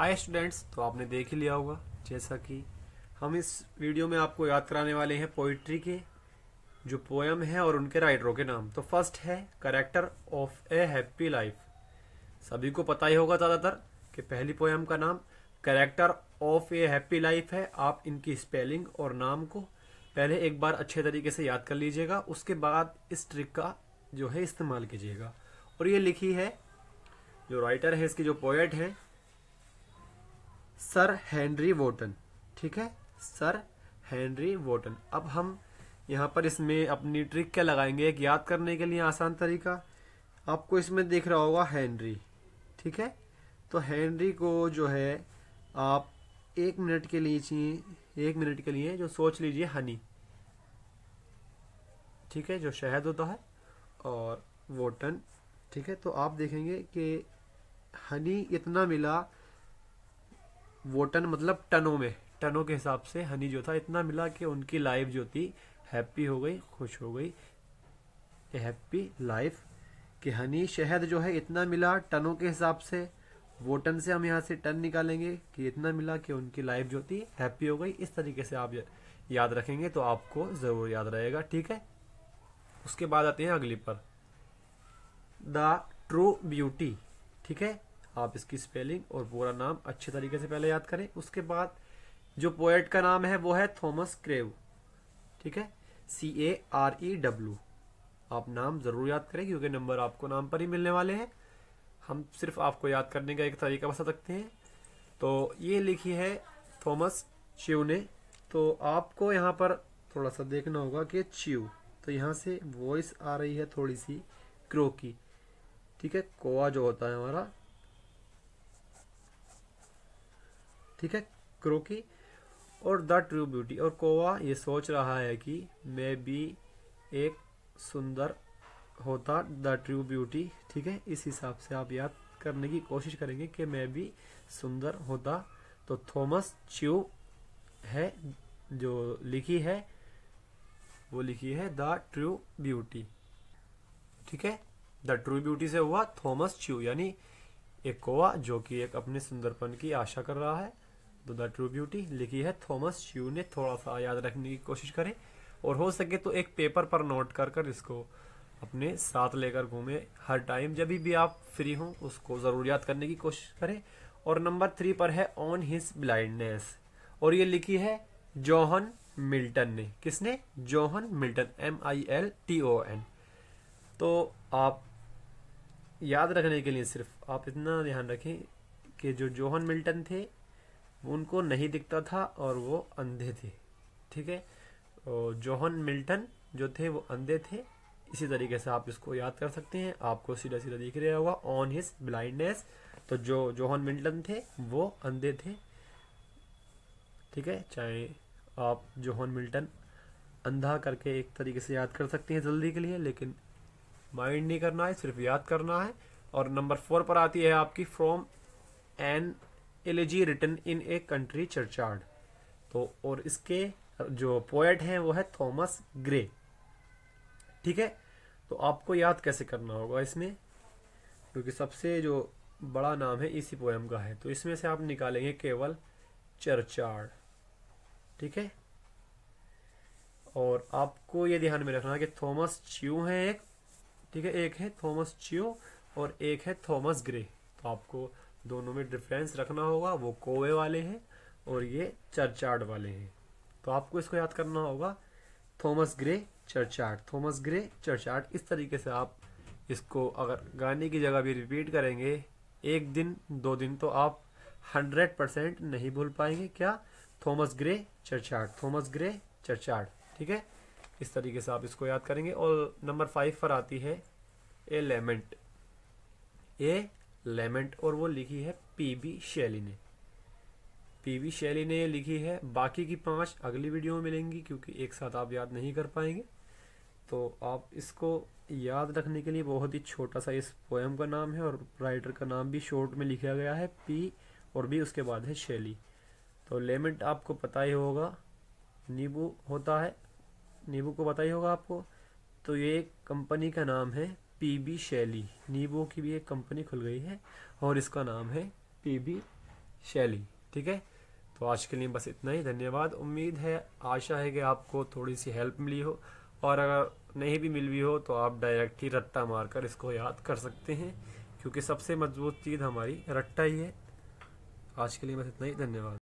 hi students तो आपने देख ही लिया होगा जैसा कि हम इस वीडियो में आपको याद कराने वाले हैं पोइट्री के जो पोएम है और उनके राइटरों के नाम तो फर्स्ट है character of a happy life सभी को पता ही होगा ज़्यादातर कि पहली पोएम का नाम character of a happy life है आप इनकी स्पेलिंग और नाम को पहले एक बार अच्छे तरीके से याद कर लीजिएगा उसके बाद इस ट्रिक का जो है इस्तेमाल कीजिएगा और ये लिखी है जो राइटर है इसकी जो पोएट है सर हेनरी वोटन ठीक है सर हेनरी वोटन अब हम यहाँ पर इसमें अपनी ट्रिक क्या लगाएंगे एक याद करने के लिए आसान तरीका आपको इसमें दिख रहा होगा हेनरी ठीक है तो हेनरी को जो है आप एक मिनट के लिए एक मिनट के लिए जो सोच लीजिए हनी ठीक है जो शहद होता है और वोटन ठीक है तो आप देखेंगे कि हनी इतना मिला वोटन मतलब टनों में टनों के हिसाब से हनी जो था इतना मिला कि उनकी लाइफ जो थी हैप्पी हो गई खुश हो गई हैप्पी लाइफ कि हनी शहद जो है इतना मिला टनों के हिसाब से वो टन से हम यहाँ से टन निकालेंगे कि इतना मिला कि उनकी लाइफ जो थी हैप्पी हो गई इस तरीके से आप याद रखेंगे तो आपको ज़रूर याद रहेगा ठीक है उसके बाद आते हैं अगली पर द ट्रू ब्यूटी ठीक है आप इसकी स्पेलिंग और पूरा नाम अच्छे तरीके से पहले याद करें उसके बाद जो पोएट का नाम है वो है थॉमस क्रेव ठीक है सी ए आर ई डब्ल्यू आप नाम ज़रूर याद करें क्योंकि नंबर आपको नाम पर ही मिलने वाले हैं हम सिर्फ आपको याद करने का एक तरीका बता सकते हैं तो ये लिखी है थॉमस च्यू ने तो आपको यहाँ पर थोड़ा सा देखना होगा कि च्यू तो यहाँ से वॉइस आ रही है थोड़ी सी क्रो की ठीक है कोआ जो होता है हमारा ठीक है क्रोकी और द ट्रू ब्यूटी और कोवा ये सोच रहा है कि मैं भी एक सुंदर होता द ट्रू ब्यूटी ठीक है इस हिसाब से आप याद करने की कोशिश करेंगे कि मैं भी सुंदर होता तो थॉमस च्यू है जो लिखी है वो लिखी है द ट्रू ब्यूटी ठीक है द ट्रू ब्यूटी से हुआ थॉमस च्यू यानी एक कोवा जो कि एक अपने सुंदरपन की आशा कर रहा है तो द ट्रू ब्यूटी लिखी है थॉमस श्यू ने थोड़ा सा याद रखने की कोशिश करें और हो सके तो एक पेपर पर नोट कर कर इसको अपने साथ लेकर घूमे हर टाइम जब भी आप फ्री हो उसको ज़रूर याद करने की कोशिश करें और नंबर थ्री पर है ऑन हिज ब्लाइंडनेस और ये लिखी है जोहन मिल्टन ने किसने John Milton M I L T O N तो आप याद रखने के लिए सिर्फ आप इतना ध्यान रखें कि जो जोहन मिल्टन थे उनको नहीं दिखता था और वो अंधे थे ठीक है जोहन मिल्टन जो थे वो अंधे थे इसी तरीके से आप इसको याद कर सकते हैं आपको सीधा सीधा दिख रहा होगा ऑन हिज ब्लाइंडनेस तो जो जोहन मिल्टन थे वो अंधे थे ठीक है चाहे आप जोहन मिल्टन अंधा करके एक तरीके से याद कर सकते हैं जल्दी के लिए लेकिन माइंड नहीं करना है सिर्फ याद करना है और नंबर फोर पर आती है आपकी from an elegy written in a country churchyard तो और इसके जो पोएट हैं वो है थॉमस ग्रे ठीक है तो आपको याद कैसे करना होगा इसमें क्योंकि सबसे जो बड़ा नाम है इसी पोएम का है तो इसमें से आप निकालेंगे केवल चर्चार्ड ठीक है और आपको ये ध्यान में रखना कि थॉमस च्यू है एक ठीक है एक है थॉमस च्यू और एक है थॉमस ग्रे तो आपको दोनों में डिफरेंस रखना होगा वो कोवे वाले हैं और ये चर्चार्ड वाले हैं तो आपको इसको याद करना होगा Thomas Gray churchyard Thomas Gray churchyard इस तरीके से आप इसको अगर गाने की जगह भी रिपीट करेंगे एक दिन दो दिन तो आप हंड्रेड परसेंट नहीं भूल पाएंगे क्या Thomas Gray churchyard Thomas Gray churchyard ठीक है इस तरीके से आप इसको याद करेंगे और नंबर फाइव पर आती है ए लेमेंट ए लेमेंट और वो लिखी है पी बी शैली ने पी बी शैली ने लिखी है बाकी की पांच अगली वीडियो में मिलेंगी क्योंकि एक साथ आप याद नहीं कर पाएंगे तो आप इसको याद रखने के लिए बहुत ही छोटा सा इस पोएम का नाम है और राइटर का नाम भी शॉर्ट में लिखा गया है पी और भी उसके बाद है शैली तो लेमेंट आपको पता ही होगा नींबू होता है नींबू को पता ही होगा आपको तो ये एक कंपनी का नाम है पीबी शैली नीबो की भी एक कंपनी खुल गई है और इसका नाम है पीबी शैली ठीक है तो आज के लिए बस इतना ही धन्यवाद उम्मीद है आशा है कि आपको थोड़ी सी हेल्प मिली हो और अगर नहीं भी मिल भी हो तो आप डायरेक्ट ही रट्टा मारकर इसको याद कर सकते हैं क्योंकि सबसे मजबूत चीज़ हमारी रट्टा ही है आज के लिए बस इतना ही धन्यवाद